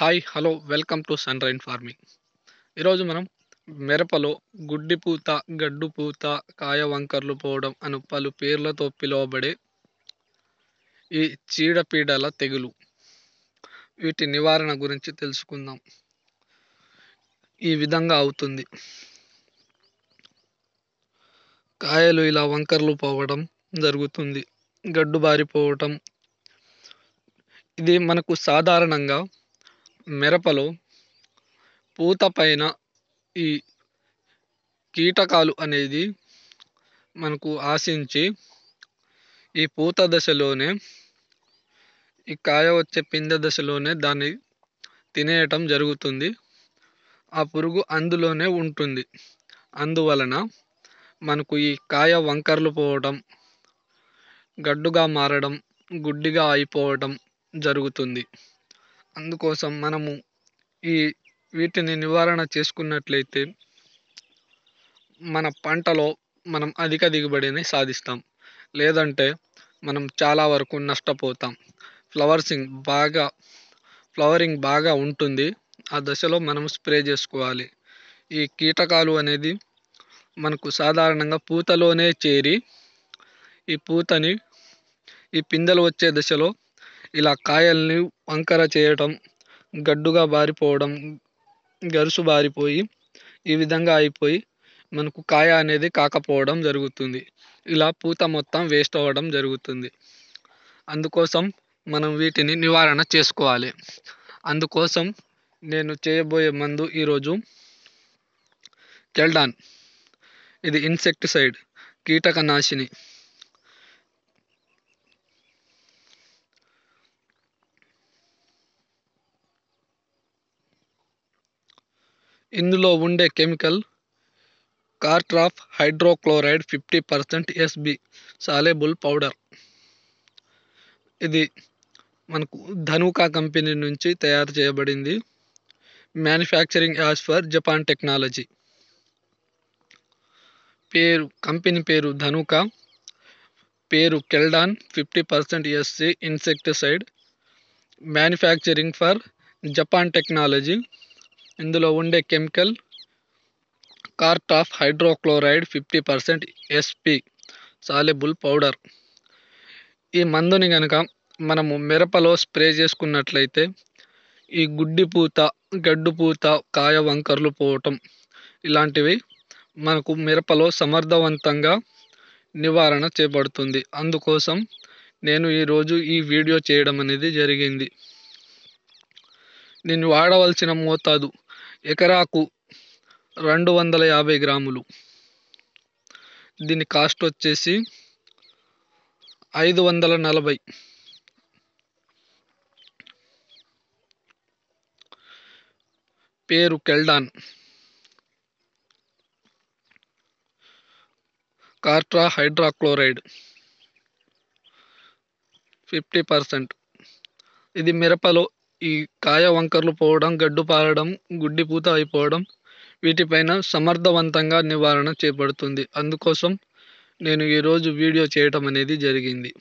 hi hello welcome to sun rain farming ఈరోజు మనం మిరపలో గుడ్డి పూత గడ్డు పూత కాయ వంకర్లు పోవడం అను పలు పేర్లతో పిలువబడే ఈ చీడపీడల తెగులు వీటి నివారణ గురించి తెలుసుకుందాం ఈ విధంగా అవుతుంది కాయలు ఇలా వంకర్లు పోవడం జరుగుతుంది గడ్డు బారిపోవటం ఇది మనకు సాధారణంగా మిరపలో పూత పైన ఈ కీటకాలు అనేది మనకు ఆశించి ఈ పూత దశలోనే ఈ కాయ వచ్చే పిందె దశలోనే దాన్ని తినేయటం జరుగుతుంది ఆ పురుగు అందులోనే ఉంటుంది అందువలన మనకు ఈ కాయ వంకర్లు పోవటం గడ్డుగా మారడం గుడ్డిగా అయిపోవడం జరుగుతుంది అందుకోసం మనము ఈ వీటిని నివారణ చేసుకున్నట్లయితే మన పంటలో మనం అధిక దిగుబడిని సాధిస్తాం లేదంటే మనం చాలా వరకు నష్టపోతాం ఫ్లవర్సింగ్ బాగా ఫ్లవరింగ్ బాగా ఉంటుంది ఆ దశలో మనం స్ప్రే చేసుకోవాలి ఈ కీటకాలు అనేది మనకు సాధారణంగా పూతలోనే చేరి ఈ పూతని ఈ పిందెలు వచ్చే దశలో ఇలా కాయల్ని వంకర చేయటం గడ్డుగా బారిపోవడం గరుసు బారిపోయి ఈ విధంగా అయిపోయి మనకు కాయ అనేది కాకపోవడం జరుగుతుంది ఇలా పూత మొత్తం వేస్ట్ అవ్వడం జరుగుతుంది అందుకోసం మనం వీటిని నివారణ చేసుకోవాలి అందుకోసం నేను చేయబోయే మందు ఈరోజు కెల్డాన్ ఇది ఇన్సెక్టిసైడ్ కీటకనాశిని ఇందులో ఉండే chemical cartap hydrochloride fifty percent SB soluble powder ఇది మనకు ధనుకా కంపెనీ నుంచి తయారు చేయబడింది manufacturing as per Japan technology పేరు కంపెనీ పేరు ధనుకా పేరు Caldan fifty percent SC insecticide manufacturing per Japan technology ఇందులో ఉండే chemical cartap hydrochloride fifty percent SP soluble powder ఈ మందుని కనుక మనము మిరపలో స్ప్రే చేసుకున్నట్లయితే ఈ గుడ్డి పూత గడ్డు పూత కాయ వంకర్లు పోవటం ఇలాంటివి మనకు మిరపలో సమర్థవంతంగా నివారణ చేపడుతుంది అందుకోసం నేను ఈరోజు ఈ వీడియో చేయడం అనేది జరిగింది నేను వాడవలసిన మోతాదు ఎకరాకు రెండు వందల యాభై గ్రాములు దీని కాస్ట్ వచ్చేసి ఐదు వందల నలభై పేరు Caldan cartap hydrochloride fifty percent ఇది మిరపలో ఈ కాయ వంకర్లు పోవడం గడ్డు పారడం గుడ్డి పూత అయిపోవడం వీటిపైన సమర్థవంతంగా నివారణ చేపడుతుంది అందుకోసం నేను ఈరోజు వీడియో చేయటం అనేది జరిగింది